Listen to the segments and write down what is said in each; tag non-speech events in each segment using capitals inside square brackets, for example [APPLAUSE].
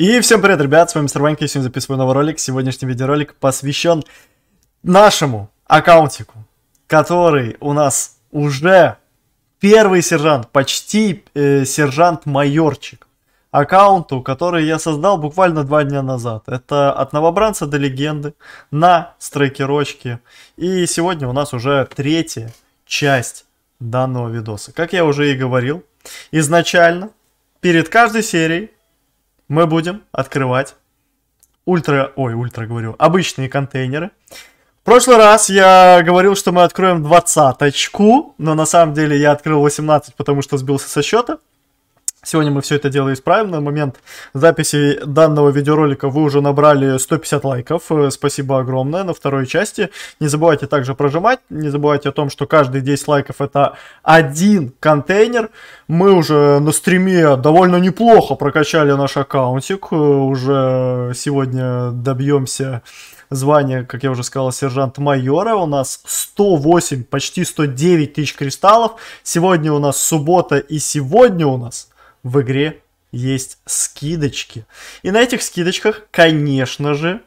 И всем привет, ребят, с вами Мистер Ванька, сегодня записываю новый ролик. Сегодняшний видеоролик посвящен нашему аккаунтику, который у нас уже первый сержант, почти э, сержант-майорчик. Аккаунту, который я создал буквально два дня назад. Это от новобранца до легенды на стрекерочке. И сегодня у нас уже третья часть данного видоса. Как я уже и говорил, изначально перед каждой серией мы будем открывать ультра, ой, ультра говорю, обычные контейнеры. В прошлый раз я говорил, что мы откроем двадцаточку, но на самом деле я открыл 18, потому что сбился со счета. Сегодня мы все это дело исправим. На момент записи данного видеоролика вы уже набрали 150 лайков. Э, спасибо огромное на второй части. Не забывайте также прожимать. Не забывайте о том, что каждые 10 лайков это один контейнер. Мы уже на стриме довольно неплохо прокачали наш аккаунтик. Э, уже сегодня добьемся звания, как я уже сказал, сержант-майора. У нас 108, почти 109 тысяч кристаллов. Сегодня у нас суббота и сегодня у нас в игре есть скидочки. И на этих скидочках, конечно же,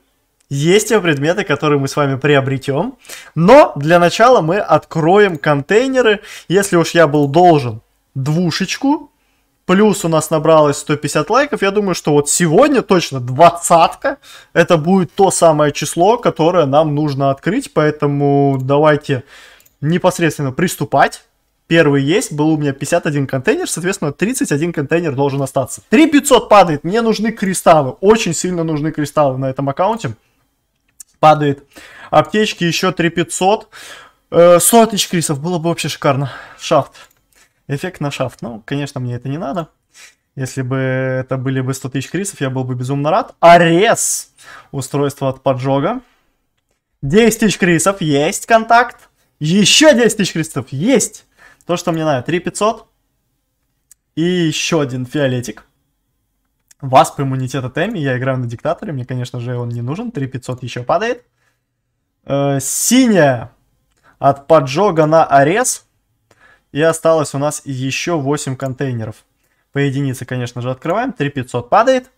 есть те предметы, которые мы с вами приобретем. Но для начала мы откроем контейнеры. Если уж я был должен двушечку, плюс у нас набралось 150 лайков, я думаю, что вот сегодня точно двадцатка, это будет то самое число, которое нам нужно открыть, поэтому давайте непосредственно приступать первый есть, был у меня 51 контейнер, соответственно, 31 контейнер должен остаться. 3500 падает, мне нужны кристаллы, очень сильно нужны кристаллы на этом аккаунте. Падает. Аптечки еще 3500. 100 тысяч крисов, было бы вообще шикарно. Шафт. Эффект на шафт. Ну, конечно, мне это не надо. Если бы это были бы 100 тысяч крисов, я был бы безумно рад. Арес. Устройство от поджога. 10 тысяч крисов, есть контакт. Еще 10 тысяч крисов, есть. То, что мне надо. 3500. И еще один фиолетик. Васп иммунитета от Я играю на диктаторе. Мне, конечно же, он не нужен. 3500 еще падает. Э, синяя. От поджога на арес. И осталось у нас еще 8 контейнеров. По единице, конечно же, открываем. 3500 падает.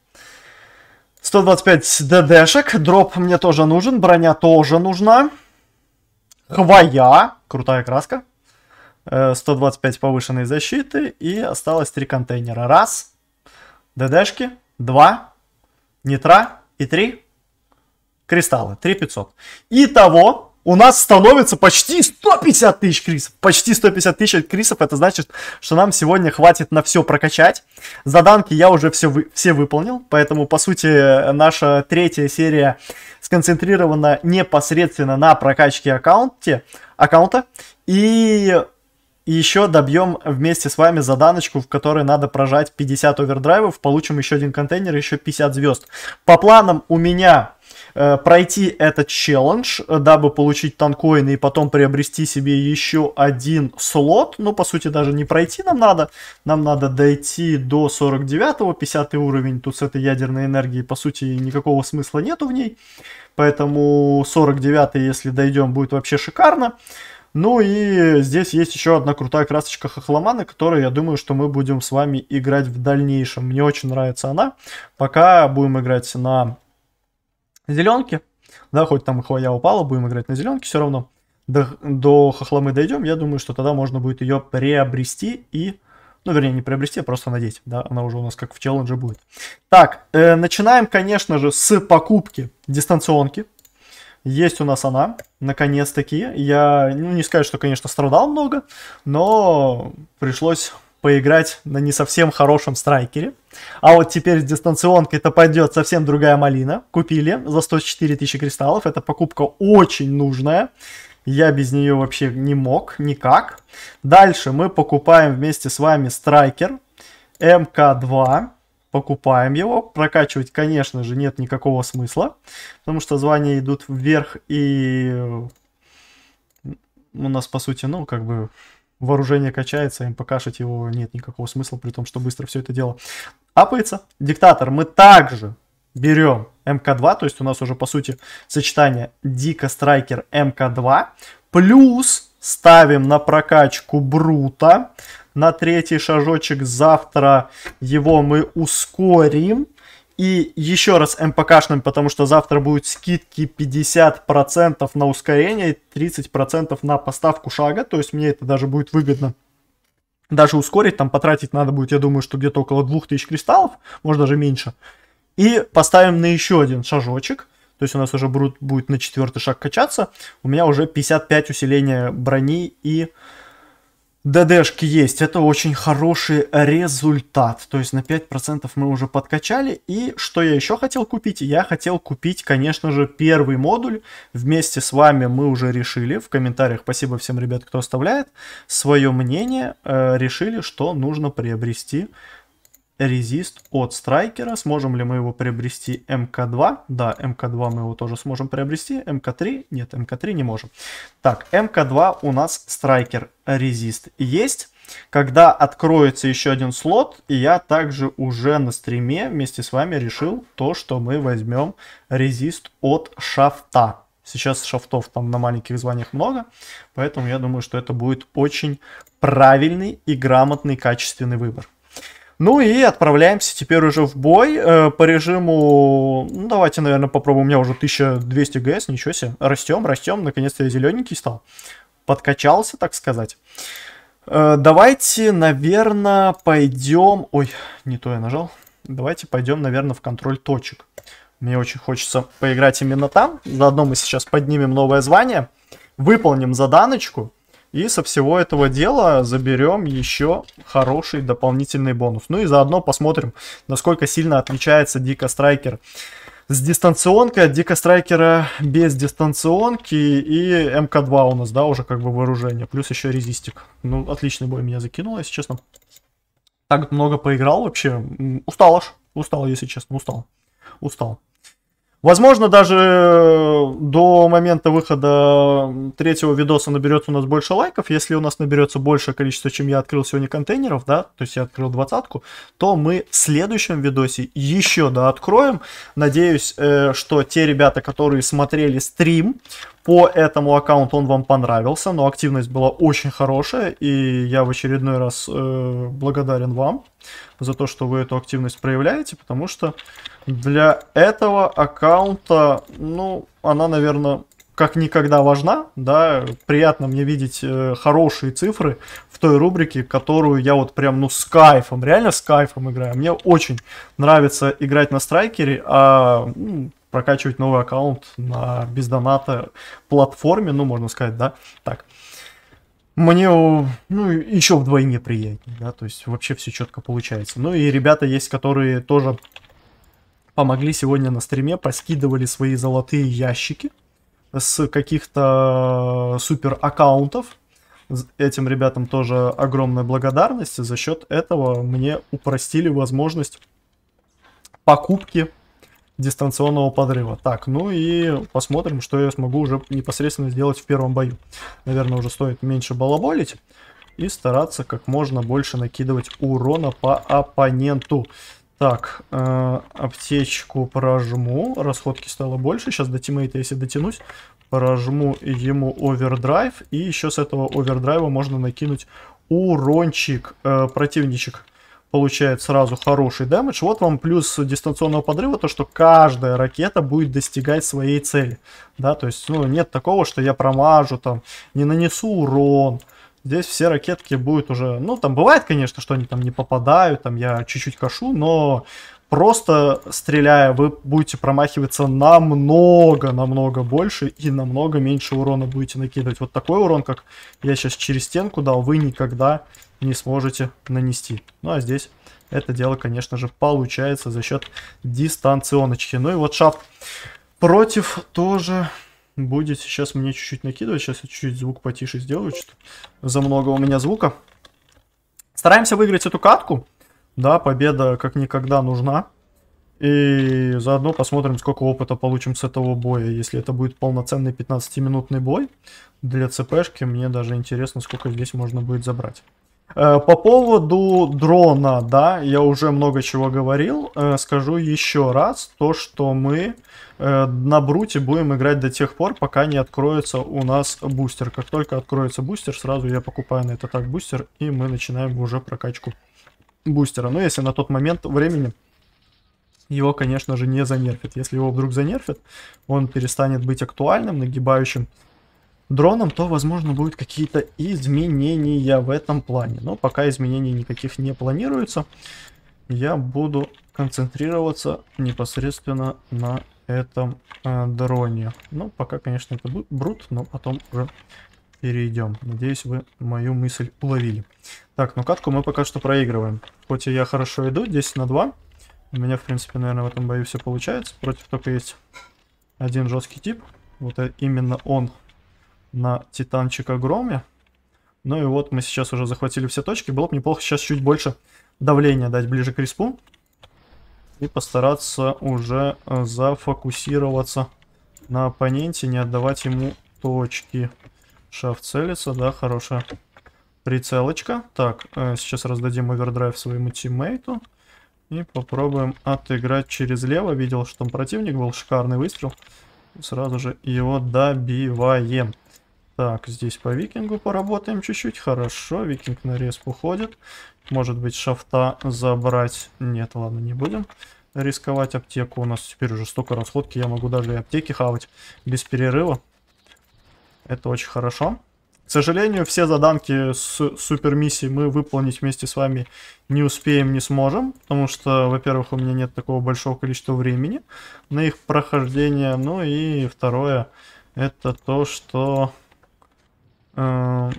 125 ДДшек. Дроп мне тоже нужен. Броня тоже нужна. Хвоя. Крутая краска. 125 э, повышенной защиты и осталось 3 контейнера. Раз, ДДшки, два, нитра и три кристаллы, 3500. Итого у нас становится почти 150 тысяч крисов. Почти 150 тысяч крисов, это значит, что нам сегодня хватит на все прокачать. Заданки я уже все, вы, все выполнил, поэтому, по сути, наша третья серия сконцентрирована непосредственно на прокачке аккаунте, аккаунта. И и еще добьем вместе с вами заданочку, в которой надо прожать 50 овердрайвов, получим еще один контейнер, еще 50 звезд. По планам у меня э, пройти этот челлендж, э, дабы получить танкоины и потом приобрести себе еще один слот. Ну, по сути, даже не пройти нам надо. Нам надо дойти до 49-го, 50 уровень. Тут с этой ядерной энергией, по сути, никакого смысла нету в ней. Поэтому 49-й, если дойдем, будет вообще шикарно. Ну и здесь есть еще одна крутая красочка Хохломана, которую, я думаю, что мы будем с вами играть в дальнейшем. Мне очень нравится она. Пока будем играть на зеленке. Да, хоть там хвоя упала, будем играть на зеленке все равно. До, до хохломы дойдем, я думаю, что тогда можно будет ее приобрести и... Ну, вернее, не приобрести, а просто надеть, да, она уже у нас как в челлендже будет. Так, э, начинаем, конечно же, с покупки дистанционки, есть у нас она, наконец-таки. Я, ну, не скажу, что, конечно, страдал много, но пришлось поиграть на не совсем хорошем страйкере. А вот теперь с дистанционкой это пойдет совсем другая малина. Купили за 104 тысячи кристаллов. Это покупка очень нужная. Я без нее вообще не мог, никак. Дальше мы покупаем вместе с вами страйкер МК-2 покупаем его. Прокачивать, конечно же, нет никакого смысла, потому что звания идут вверх и у нас, по сути, ну, как бы вооружение качается, им покашить его нет никакого смысла, при том, что быстро все это дело апается. Диктатор мы также берем МК2, то есть у нас уже, по сути, сочетание дика Страйкер МК2, плюс ставим на прокачку Брута. На третий шажочек завтра его мы ускорим. И еще раз МПКшным, потому что завтра будут скидки 50% на ускорение и 30% на поставку шага. То есть мне это даже будет выгодно даже ускорить. Там потратить надо будет, я думаю, что где-то около 2000 кристаллов, может даже меньше. И поставим на еще один шажочек то есть у нас уже брут будет на четвертый шаг качаться, у меня уже 55 усиления брони и ДДшки есть. Это очень хороший результат. То есть на 5% мы уже подкачали. И что я еще хотел купить? Я хотел купить, конечно же, первый модуль. Вместе с вами мы уже решили в комментариях, спасибо всем ребят, кто оставляет, свое мнение, э, решили, что нужно приобрести резист от страйкера. Сможем ли мы его приобрести МК2? Да, МК2 мы его тоже сможем приобрести. МК3? Нет, МК3 не можем. Так, МК2 у нас страйкер резист есть. Когда откроется еще один слот, я также уже на стриме вместе с вами решил то, что мы возьмем резист от шафта. Сейчас шафтов там на маленьких званиях много, поэтому я думаю, что это будет очень правильный и грамотный качественный выбор. Ну и отправляемся теперь уже в бой э, по режиму... Ну, давайте, наверное, попробуем. У меня уже 1200 ГС, ничего себе. Растем, растем. Наконец-то я зелененький стал. Подкачался, так сказать. Э, давайте, наверное, пойдем... Ой, не то я нажал. Давайте пойдем, наверное, в контроль точек. Мне очень хочется поиграть именно там. Заодно мы сейчас поднимем новое звание. Выполним заданочку. И со всего этого дела заберем еще хороший дополнительный бонус. Ну и заодно посмотрим, насколько сильно отличается Дико Страйкер с дистанционкой от Дика Страйкера без дистанционки и МК-2 у нас, да, уже как бы вооружение, плюс еще резистик. Ну, отличный бой меня закинул, если честно. Так много поиграл вообще, устал аж, устал, если честно, устал, устал. Возможно, даже э, до момента выхода третьего видоса наберется у нас больше лайков. Если у нас наберется большее количество, чем я открыл сегодня контейнеров, да, то есть я открыл двадцатку, то мы в следующем видосе еще, да, откроем. Надеюсь, э, что те ребята, которые смотрели стрим, по этому аккаунту он вам понравился, но активность была очень хорошая, и я в очередной раз э, благодарен вам за то, что вы эту активность проявляете, потому что для этого аккаунта, ну, она, наверное, как никогда важна, да, приятно мне видеть э, хорошие цифры в той рубрике, которую я вот прям, ну, с кайфом, реально с кайфом играю. Мне очень нравится играть на страйкере, а ну, прокачивать новый аккаунт на без доната платформе, ну, можно сказать, да, так. Мне, ну, еще вдвойне приятнее, да, то есть вообще все четко получается. Ну и ребята есть, которые тоже помогли сегодня на стриме, поскидывали свои золотые ящики с каких-то супер аккаунтов. Этим ребятам тоже огромная благодарность. За счет этого мне упростили возможность покупки дистанционного подрыва. Так, ну и посмотрим, что я смогу уже непосредственно сделать в первом бою. Наверное, уже стоит меньше балаболить и стараться как можно больше накидывать урона по оппоненту. Так, э, аптечку прожму, расходки стало больше, сейчас до тиммейта, если дотянусь, прожму ему овердрайв, и еще с этого овердрайва можно накинуть урончик, э, противничек получает сразу хороший дэмэдж. Вот вам плюс дистанционного подрыва, то что каждая ракета будет достигать своей цели. Да, то есть ну, нет такого, что я промажу, там, не нанесу урон. Здесь все ракетки будут уже... Ну, там бывает, конечно, что они там не попадают, там я чуть-чуть кашу, но просто стреляя, вы будете промахиваться намного-намного больше и намного меньше урона будете накидывать. Вот такой урон, как я сейчас через стенку дал, вы никогда не сможете нанести. Ну а здесь это дело, конечно же, получается за счет дистанционочки. Ну и вот шафт против тоже будет сейчас мне чуть-чуть накидывать. Сейчас я чуть-чуть звук потише сделаю, что за много у меня звука. Стараемся выиграть эту катку. Да, победа как никогда нужна. И заодно посмотрим, сколько опыта получим с этого боя. Если это будет полноценный 15-минутный бой для ЦПшки, мне даже интересно, сколько здесь можно будет забрать. Э, по поводу дрона, да, я уже много чего говорил. Э, скажу еще раз то, что мы э, на Бруте будем играть до тех пор, пока не откроется у нас бустер. Как только откроется бустер, сразу я покупаю на это так бустер, и мы начинаем уже прокачку бустера. Но если на тот момент времени его, конечно же, не занерфит. Если его вдруг занерфит, он перестанет быть актуальным, нагибающим дроном, то, возможно, будут какие-то изменения в этом плане. Но пока изменений никаких не планируется, я буду концентрироваться непосредственно на этом э, дроне. Ну, пока, конечно, это брут, но потом уже перейдем. Надеюсь, вы мою мысль уловили. Так, ну катку мы пока что проигрываем. Хоть и я хорошо иду, 10 на 2. У меня, в принципе, наверное, в этом бою все получается. Против только есть один жесткий тип. Вот э, именно он на титанчика громе. Ну и вот мы сейчас уже захватили все точки. Было бы неплохо сейчас чуть больше давления дать ближе к респу. И постараться уже э, зафокусироваться на оппоненте, не отдавать ему точки. Шаф целится, да, хорошая Прицелочка. Так, э, сейчас раздадим овердрайв своему тиммейту. И попробуем отыграть через лево. Видел, что там противник был. Шикарный выстрел. Сразу же его добиваем. Так, здесь по викингу поработаем чуть-чуть. Хорошо, викинг на респ уходит. Может быть, шафта забрать. Нет, ладно, не будем рисковать аптеку. У нас теперь уже столько расходки. Я могу даже и аптеки хавать без перерыва. Это очень Хорошо сожалению, все заданки с супермиссии мы выполнить вместе с вами не успеем, не сможем, потому что, во-первых, у меня нет такого большого количества времени на их прохождение, ну и второе, это то, что э,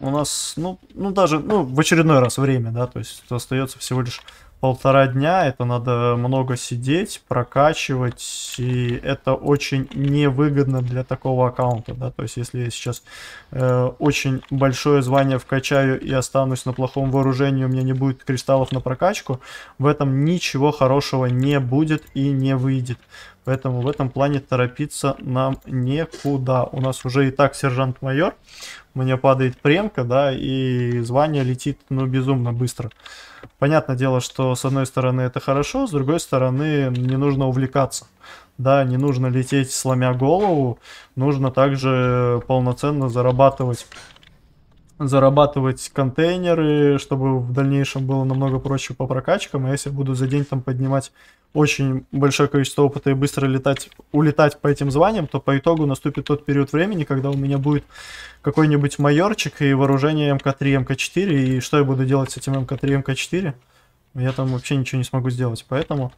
у нас, ну, ну даже, ну, в очередной раз время, да, то есть остается всего лишь полтора дня, это надо много сидеть, прокачивать, и это очень невыгодно для такого аккаунта, да, то есть если я сейчас э, очень большое звание вкачаю и останусь на плохом вооружении, у меня не будет кристаллов на прокачку, в этом ничего хорошего не будет и не выйдет. Поэтому в этом плане торопиться нам некуда. У нас уже и так сержант-майор. У меня падает премка, да, и звание летит, ну, безумно быстро. Понятное дело, что с одной стороны это хорошо, с другой стороны не нужно увлекаться. Да, не нужно лететь сломя голову, нужно также полноценно зарабатывать зарабатывать контейнеры, чтобы в дальнейшем было намного проще по прокачкам. А если буду за день там поднимать очень большое количество опыта и быстро летать, улетать по этим званиям, то по итогу наступит тот период времени, когда у меня будет какой-нибудь майорчик и вооружение МК-3, МК-4, и что я буду делать с этим МК-3, МК-4? Я там вообще ничего не смогу сделать, поэтому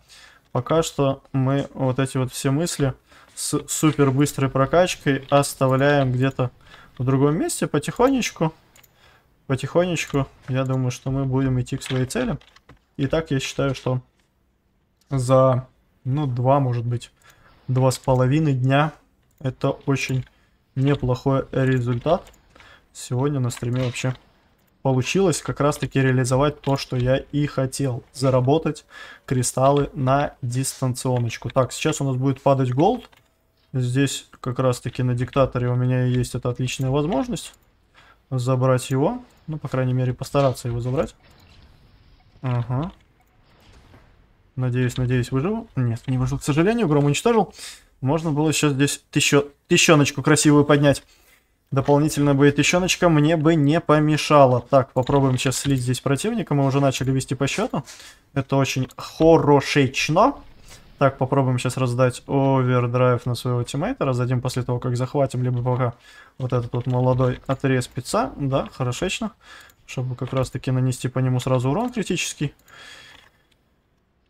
пока что мы вот эти вот все мысли с супер быстрой прокачкой оставляем где-то в другом месте потихонечку. Потихонечку, я думаю, что мы будем идти к своей цели. И так я считаю, что за, ну, два, может быть, два с половиной дня. Это очень неплохой результат. Сегодня на стриме вообще получилось как раз-таки реализовать то, что я и хотел. Заработать кристаллы на дистанционочку. Так, сейчас у нас будет падать голд. Здесь как раз-таки на диктаторе у меня есть эта отличная возможность забрать его. Ну, по крайней мере, постараться его забрать. Ага. Надеюсь, надеюсь, выживу. Нет, не выжил. К сожалению, гром уничтожил. Можно было сейчас здесь тысячу, тысячоночку красивую поднять. Дополнительно бы тысячоночка мне бы не помешала. Так, попробуем сейчас слить здесь противника. Мы уже начали вести по счету. Это очень хорошечно. Так, попробуем сейчас раздать овердрайв на своего тиммейта. Раздадим после того, как захватим, либо пока вот этот вот молодой отрез спеца. Да, хорошечно. Чтобы как раз-таки нанести по нему сразу урон критический.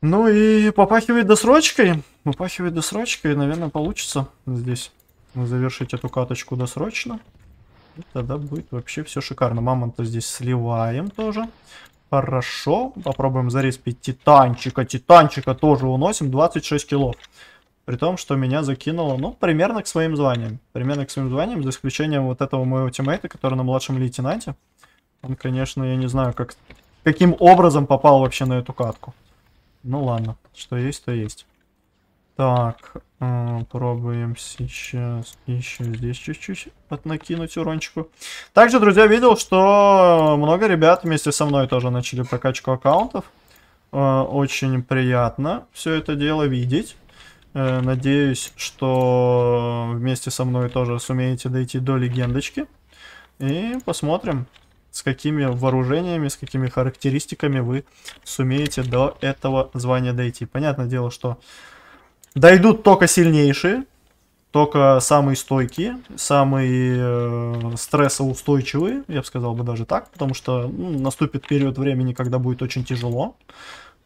Ну и попахивает досрочкой. Попахивает досрочкой, наверное, получится здесь завершить эту каточку досрочно. И тогда будет вообще все шикарно. Мамонта здесь сливаем тоже. Хорошо. Попробуем зареспить титанчика. Титанчика тоже уносим. 26 кило. При том, что меня закинуло, ну, примерно к своим званиям. Примерно к своим званиям, за исключением вот этого моего тиммейта, который на младшем лейтенанте. Он, конечно, я не знаю, как, каким образом попал вообще на эту катку. Ну ладно, что есть, то есть. Так, э, пробуем сейчас еще здесь чуть-чуть поднакинуть урончику. Также, друзья, видел, что много ребят вместе со мной тоже начали прокачку аккаунтов. Э, очень приятно все это дело видеть. Э, надеюсь, что вместе со мной тоже сумеете дойти до легендочки. И посмотрим, с какими вооружениями, с какими характеристиками вы сумеете до этого звания дойти. Понятное дело, что дойдут только сильнейшие, только самые стойкие, самые э, стрессоустойчивые, я бы сказал бы даже так, потому что ну, наступит период времени, когда будет очень тяжело,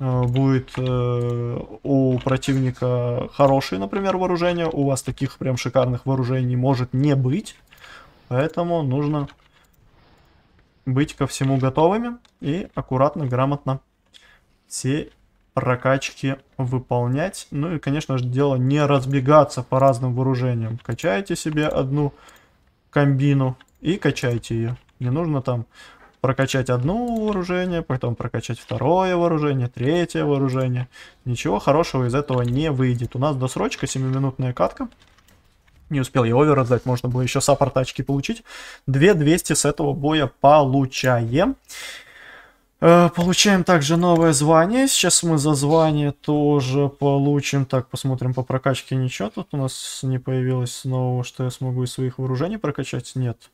э, будет э, у противника хорошие, например, вооружения, у вас таких прям шикарных вооружений может не быть, поэтому нужно быть ко всему готовыми и аккуратно, грамотно все прокачки выполнять. Ну и, конечно же, дело не разбегаться по разным вооружениям. Качайте себе одну комбину и качайте ее. Не нужно там прокачать одно вооружение, потом прокачать второе вооружение, третье вооружение. Ничего хорошего из этого не выйдет. У нас досрочка, 7-минутная катка. Не успел я овер отдать, можно было еще саппорт очки получить. 2200 с этого боя получаем. Э, получаем также новое звание. Сейчас мы за звание тоже получим. Так, посмотрим по прокачке. Ничего тут у нас не появилось нового, что я смогу из своих вооружений прокачать. Нет.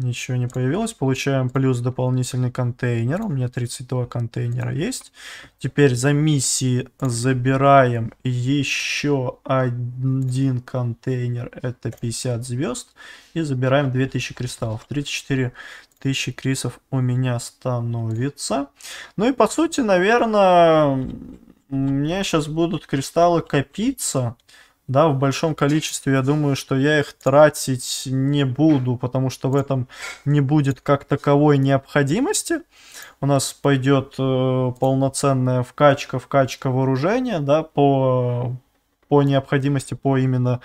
Ничего не появилось. Получаем плюс дополнительный контейнер. У меня 32 контейнера есть. Теперь за миссии забираем еще один контейнер. Это 50 звезд. И забираем 2000 кристаллов. 34 тысячи крисов у меня становится. Ну и по сути, наверное, у меня сейчас будут кристаллы копиться да, в большом количестве, я думаю, что я их тратить не буду, потому что в этом не будет как таковой необходимости. У нас пойдет э, полноценная вкачка, вкачка вооружения, да, по по необходимости, по именно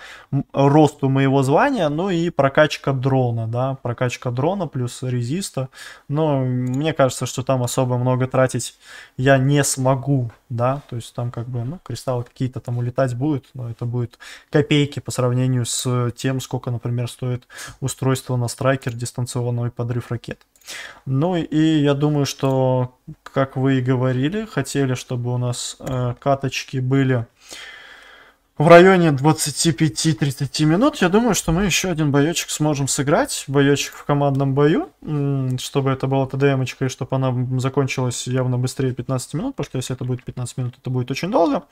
росту моего звания, ну и прокачка дрона, да, прокачка дрона плюс резиста. Но мне кажется, что там особо много тратить я не смогу, да, то есть там как бы, ну, кристаллы какие-то там улетать будут, но это будет копейки по сравнению с тем, сколько, например, стоит устройство на страйкер дистанционный подрыв ракет. Ну и я думаю, что, как вы и говорили, хотели, чтобы у нас э, каточки были в районе 25-30 минут, я думаю, что мы еще один боечек сможем сыграть, боечек в командном бою, чтобы это была ТДМочка и чтобы она закончилась явно быстрее 15 минут, потому что если это будет 15 минут, это будет очень долго.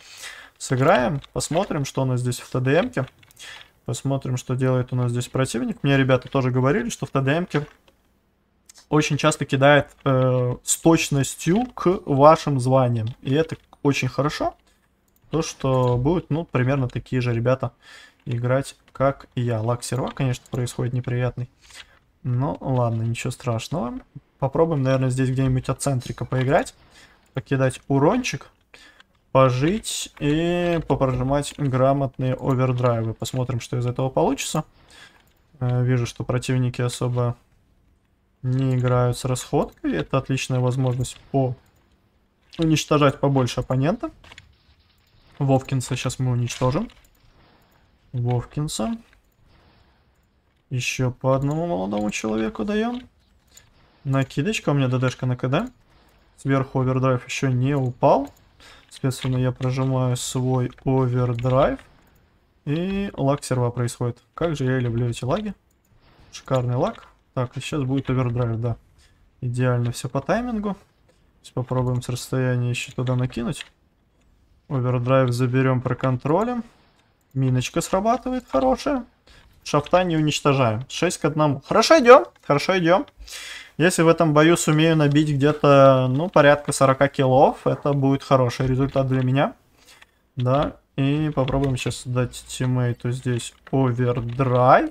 Сыграем, посмотрим, что у нас здесь в ТДМке, посмотрим, что делает у нас здесь противник. Мне ребята тоже говорили, что в ТДМке очень часто кидает э, с точностью к вашим званиям, и это очень хорошо то, что будут, ну, примерно такие же ребята играть, как и я. Лак серва, конечно, происходит неприятный. но ладно, ничего страшного. Попробуем, наверное, здесь где-нибудь от центрика поиграть. Покидать урончик. Пожить и попрожимать грамотные овердрайвы. Посмотрим, что из этого получится. Э, вижу, что противники особо не играют с расходкой. Это отличная возможность по уничтожать побольше оппонента. Вовкинса сейчас мы уничтожим. Вовкинса. Еще по одному молодому человеку даем. Накидочка, у меня ДДшка на КД. Сверху овердрайв еще не упал. Соответственно, я прожимаю свой овердрайв. И лаг серва происходит. Как же я люблю эти лаги. Шикарный лаг. Так, сейчас будет овердрайв, да. Идеально все по таймингу. Сейчас попробуем с расстояния еще туда накинуть. Овердрайв заберем, проконтролим. Миночка срабатывает хорошая. Шафта не уничтожаем. 6 к 1. Хорошо идем, хорошо идем. Если в этом бою сумею набить где-то, ну, порядка 40 килов, это будет хороший результат для меня. Да, и попробуем сейчас дать тиммейту здесь овердрайв.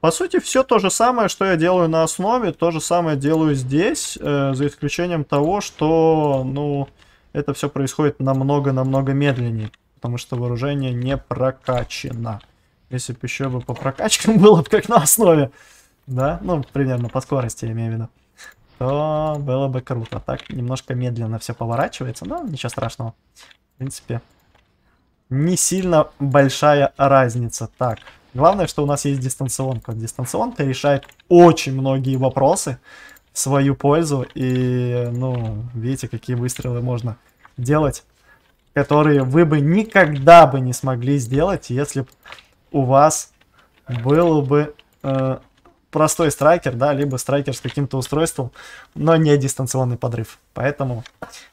По сути, все то же самое, что я делаю на основе, то же самое делаю здесь, э, за исключением того, что, ну, это все происходит намного-намного медленнее, потому что вооружение не прокачано. Если бы еще бы по прокачкам [LAUGHS] было бы как на основе, да, ну, примерно по скорости, я имею в виду, то было бы круто. Так, немножко медленно все поворачивается, но ничего страшного. В принципе, не сильно большая разница. Так, главное, что у нас есть дистанционка. Дистанционка решает очень многие вопросы, свою пользу. И, ну, видите, какие выстрелы можно делать, которые вы бы никогда бы не смогли сделать, если бы у вас был бы э, простой страйкер, да, либо страйкер с каким-то устройством, но не дистанционный подрыв. Поэтому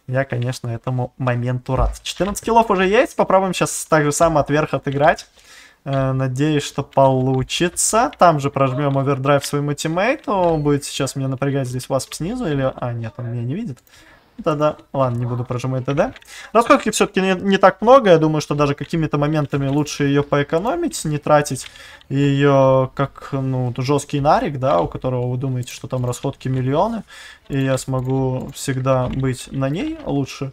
я, конечно, этому моменту рад. 14 киллов уже есть, попробуем сейчас так же само от верха отыграть. Э, надеюсь, что получится. Там же прожмем овердрайв своему тиммейту. Он будет сейчас меня напрягать здесь вас снизу или... А, нет, он меня не видит. Да-да, ладно, не буду прожимать ТД. Расходки все-таки не, не так много, я думаю, что даже какими-то моментами лучше ее поэкономить, не тратить ее как, ну, жесткий нарик, да, у которого вы думаете, что там расходки миллионы, и я смогу всегда быть на ней лучше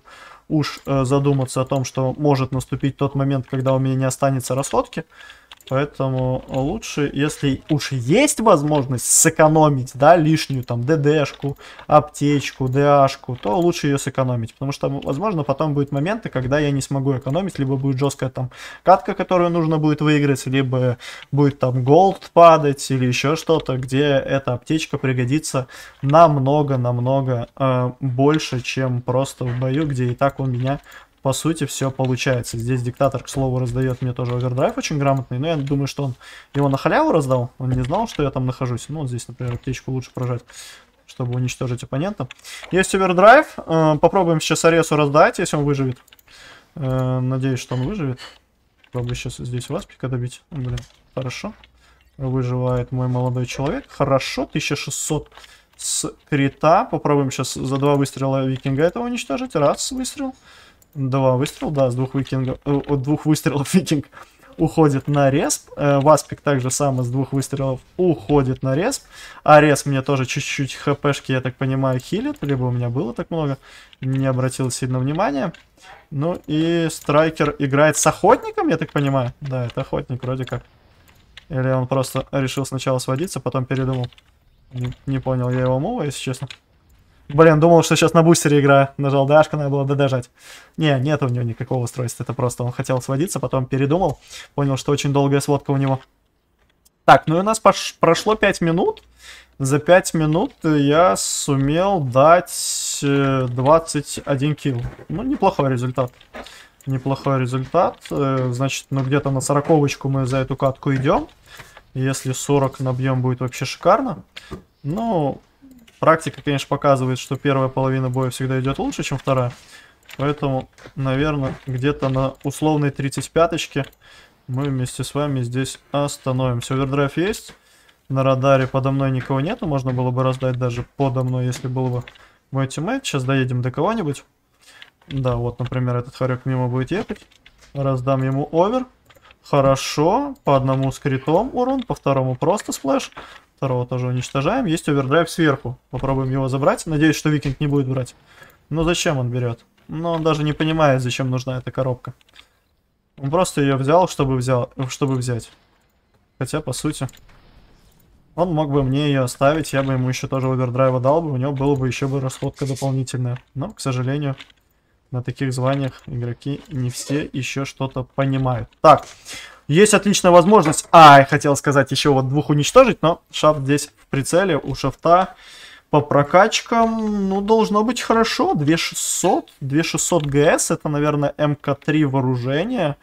уж э, задуматься о том, что может наступить тот момент, когда у меня не останется расходки, Поэтому лучше, если уж есть возможность сэкономить, да, лишнюю там ДДшку, аптечку, ДАшку, то лучше ее сэкономить. Потому что, возможно, потом будут моменты, когда я не смогу экономить. Либо будет жесткая там катка, которую нужно будет выиграть, либо будет там голд падать или еще что-то, где эта аптечка пригодится намного-намного э, больше, чем просто в бою, где и так у меня по сути, все получается. Здесь диктатор, к слову, раздает мне тоже овердрайв очень грамотный, но я думаю, что он его на халяву раздал, он не знал, что я там нахожусь. Ну, вот здесь, например, птичку лучше прожать чтобы уничтожить оппонента. Есть овердрайв. Э, попробуем сейчас Аресу раздать, если он выживет. Э, надеюсь, что он выживет. Попробую сейчас здесь вас пика добить. Блин, хорошо. Выживает мой молодой человек. Хорошо, 1600 с крита. Попробуем сейчас за два выстрела викинга этого уничтожить. Раз выстрел. Два выстрела, да, с двух викингов, э, от двух выстрелов [LAUGHS] викинг уходит на респ. Э, Васпик также сам из двух выстрелов уходит на респ. А респ мне тоже чуть-чуть хпшки, я так понимаю, хилит. Либо у меня было так много. Не обратил сильно внимания. Ну и страйкер играет с охотником, я так понимаю. Да, это охотник вроде как. Или он просто решил сначала сводиться, потом передумал. Не, не понял я его мува, если честно. Блин, думал, что сейчас на бустере игра. Нажал дашка, надо было додажать. Не, нет у него никакого устройства. Это просто он хотел сводиться, потом передумал. Понял, что очень долгая сводка у него. Так, ну и у нас прошло 5 минут. За 5 минут я сумел дать 21 э, килл. Ну, неплохой результат. Неплохой результат. Э, значит, ну где-то на сороковочку мы за эту катку идем. Если 40 набьем, будет вообще шикарно. Ну, Практика, конечно, показывает, что первая половина боя всегда идет лучше, чем вторая. Поэтому, наверное, где-то на условной 35-очке мы вместе с вами здесь остановимся. Овердрайв есть. На радаре подо мной никого нету. Можно было бы раздать даже подо мной, если был бы мой тиммейт. Сейчас доедем до кого-нибудь. Да, вот, например, этот хорек мимо будет ехать. Раздам ему овер. Хорошо. По одному с критом урон, по второму просто сплэш. Второго тоже уничтожаем. Есть овердрайв сверху. Попробуем его забрать. Надеюсь, что викинг не будет брать. Но зачем он берет? Но он даже не понимает, зачем нужна эта коробка. Он просто ее взял, чтобы, взял, чтобы взять. Хотя, по сути, он мог бы мне ее оставить. Я бы ему еще тоже овердрайва дал бы. У него было бы еще бы расходка дополнительная. Но, к сожалению, на таких званиях игроки не все еще что-то понимают. Так, есть отличная возможность. А, я хотел сказать еще вот двух уничтожить, но шафт здесь в прицеле у шафта. По прокачкам, ну, должно быть хорошо. 2600, 2600 ГС, это, наверное, МК-3 вооружение.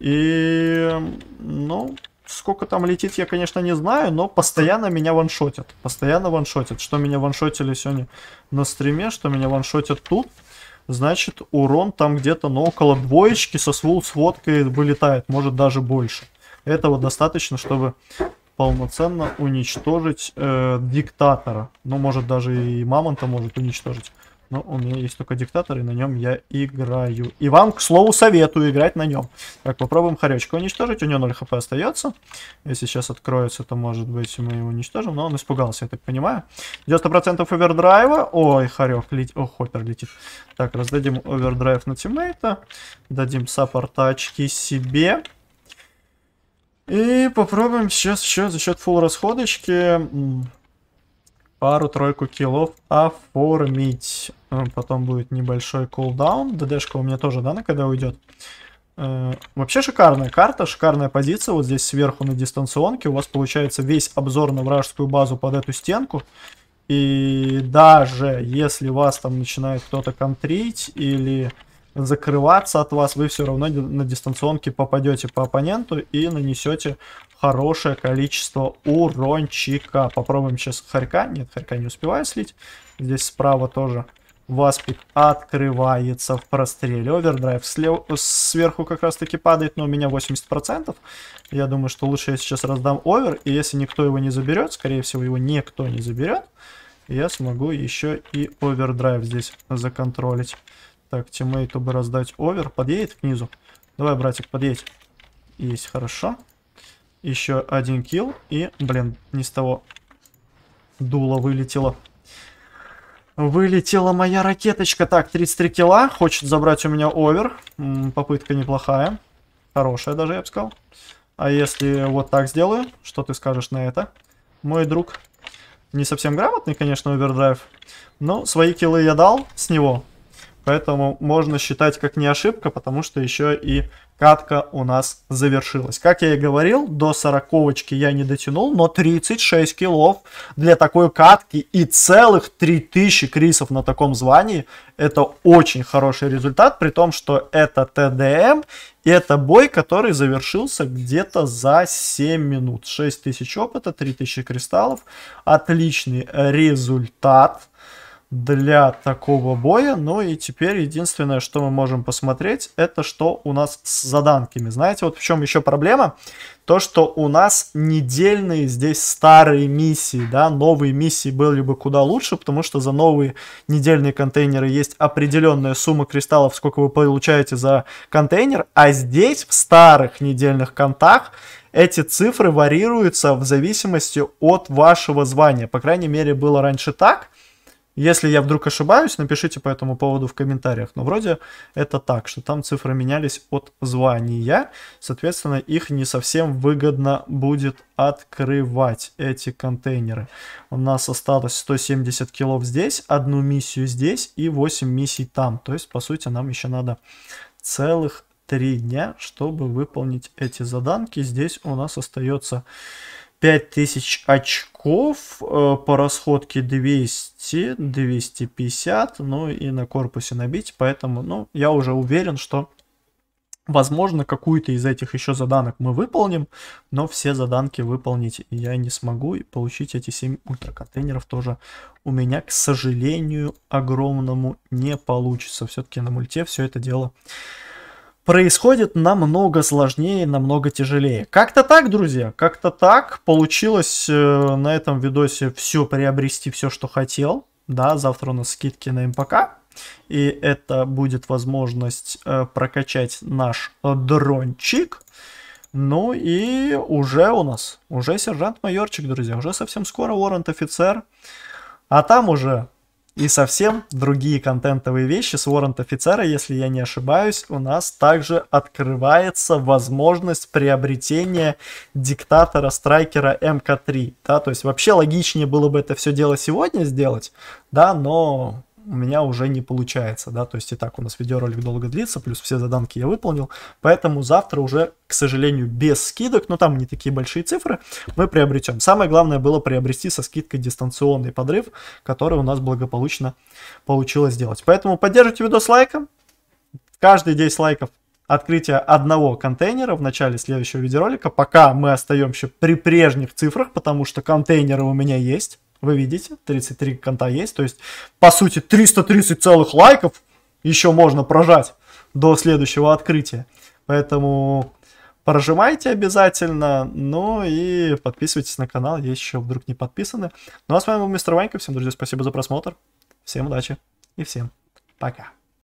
И, ну, сколько там летит, я, конечно, не знаю, но постоянно меня ваншотят. Постоянно ваншотят. Что меня ваншотили сегодня на стриме, что меня ваншотят тут значит урон там где-то на ну, около двоечки со свул сводкой вылетает, может даже больше. Этого достаточно, чтобы полноценно уничтожить э, диктатора. Ну, может, даже и мамонта может уничтожить. Но ну, у меня есть только диктатор, и на нем я играю. И вам, к слову, советую играть на нем. Так, попробуем Харечку уничтожить. У него 0 хп остается. Если сейчас откроется, то, может быть, мы его уничтожим. Но он испугался, я так понимаю. 90% овердрайва. Ой, Харек летит. О, Хоппер летит. Так, раздадим овердрайв на тиммейта. Дадим саппортачки себе. И попробуем сейчас еще за счет фул расходочки пару-тройку киллов оформить. Э, потом будет небольшой кулдаун. ДДшка у меня тоже, да, на КД уйдет. Э, вообще шикарная карта, шикарная позиция. Вот здесь сверху на дистанционке у вас получается весь обзор на вражескую базу под эту стенку. И даже если вас там начинает кто-то контрить или закрываться от вас, вы все равно на дистанционке попадете по оппоненту и нанесете хорошее количество урончика. Попробуем сейчас хорька. Нет, хорька не успеваю слить. Здесь справа тоже Васпик открывается в простреле. Овердрайв слева, сверху как раз таки падает, но у меня 80%. Я думаю, что лучше я сейчас раздам овер. И если никто его не заберет, скорее всего его никто не заберет, я смогу еще и овердрайв здесь законтролить. Так, тиммейту бы раздать овер. Подъедет к низу? Давай, братик, подъедь. Есть, хорошо. Хорошо. Еще один килл. И, блин, не с того дула вылетело. Вылетела моя ракеточка. Так, 33 килла. Хочет забрать у меня овер. Попытка неплохая. Хорошая даже, я бы сказал. А если вот так сделаю, что ты скажешь на это, мой друг? Не совсем грамотный, конечно, овердрайв. Но свои киллы я дал с него. Поэтому можно считать как не ошибка, потому что еще и катка у нас завершилась. Как я и говорил, до сороковочки я не дотянул, но 36 килов для такой катки и целых 3000 крисов на таком звании, это очень хороший результат, при том, что это ТДМ, и это бой, который завершился где-то за 7 минут. 6000 опыта, 3000 кристаллов, отличный результат для такого боя. Ну и теперь единственное, что мы можем посмотреть, это что у нас с заданками. Знаете, вот в чем еще проблема? То, что у нас недельные здесь старые миссии, да, новые миссии были бы куда лучше, потому что за новые недельные контейнеры есть определенная сумма кристаллов, сколько вы получаете за контейнер, а здесь в старых недельных контах эти цифры варьируются в зависимости от вашего звания. По крайней мере, было раньше так. Если я вдруг ошибаюсь, напишите по этому поводу в комментариях. Но вроде это так, что там цифры менялись от звания. Соответственно, их не совсем выгодно будет открывать, эти контейнеры. У нас осталось 170 килов здесь, одну миссию здесь и 8 миссий там. То есть, по сути, нам еще надо целых 3 дня, чтобы выполнить эти заданки. Здесь у нас остается 5000 очков, э, по расходке 200, 250, ну и на корпусе набить, поэтому, ну, я уже уверен, что, возможно, какую-то из этих еще заданок мы выполним, но все заданки выполнить я не смогу, и получить эти 7 ультраконтейнеров тоже у меня, к сожалению, огромному не получится, все-таки на мульте все это дело происходит намного сложнее, намного тяжелее. Как-то так, друзья, как-то так получилось э, на этом видосе все приобрести, все, что хотел. Да, завтра у нас скидки на МПК. И это будет возможность э, прокачать наш дрончик. Ну и уже у нас, уже сержант-майорчик, друзья, уже совсем скоро Уоррент-офицер. А там уже и совсем другие контентовые вещи с Warrant офицера, если я не ошибаюсь, у нас также открывается возможность приобретения диктатора страйкера МК-3, да, то есть вообще логичнее было бы это все дело сегодня сделать, да, но у меня уже не получается, да, то есть и так у нас видеоролик долго длится, плюс все заданки я выполнил, поэтому завтра уже, к сожалению, без скидок, но там не такие большие цифры, мы приобретем. Самое главное было приобрести со скидкой дистанционный подрыв, который у нас благополучно получилось сделать. Поэтому поддержите видос лайком, Каждый 10 лайков открытие одного контейнера в начале следующего видеоролика. Пока мы остаемся при прежних цифрах, потому что контейнеры у меня есть. Вы видите, 33 конта есть. То есть, по сути, 330 целых лайков еще можно прожать до следующего открытия. Поэтому прожимайте обязательно. Ну и подписывайтесь на канал, если еще вдруг не подписаны. Ну а с вами был Мистер Ванька. Всем, друзья, спасибо за просмотр. Всем удачи и всем пока.